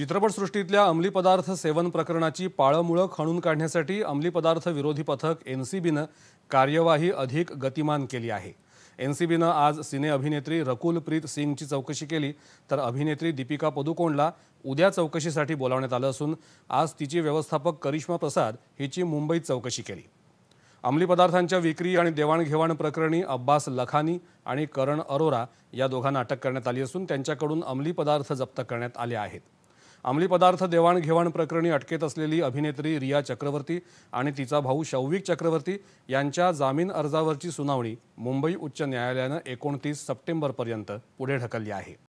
चित्रपटसृष्टीतल्या अंमली पदार्थ सेवन प्रकरणाची पाळमुळं खणून काढण्यासाठी अंमली पदार्थ विरोधी पथक एन सी बीनं कार्यवाही अधिक गतिमान केली आहे एन सी बीनं आज सिने अभिनेत्री रकुलप्रीत सिंगची चौकशी केली तर अभिनेत्री दीपिका पदुकोणला उद्या चौकशीसाठी बोलावण्यात आलं असून आज तिची व्यवस्थापक करिश्मा प्रसाद हिची मुंबईत चौकशी केली अंमली पदार्थांच्या विक्री आणि देवाणघेवाण प्रकरणी अब्बास लखानी आणि करण अरोरा या दोघांना अटक करण्यात आली असून त्यांच्याकडून अंमली पदार्थ जप्त करण्यात आले आहेत अंमली पदार्थ देवाणघेवाण प्रकरणी अटकेत असलेली अभिनेत्री रिया चक्रवर्ती आणि तिचा भाऊ शौविक चक्रवर्ती यांच्या जामीन अर्जावरची सुनावणी मुंबई उच्च न्यायालयानं एकोणतीस सप्टेंबरपर्यंत पुढे ढकलली आहे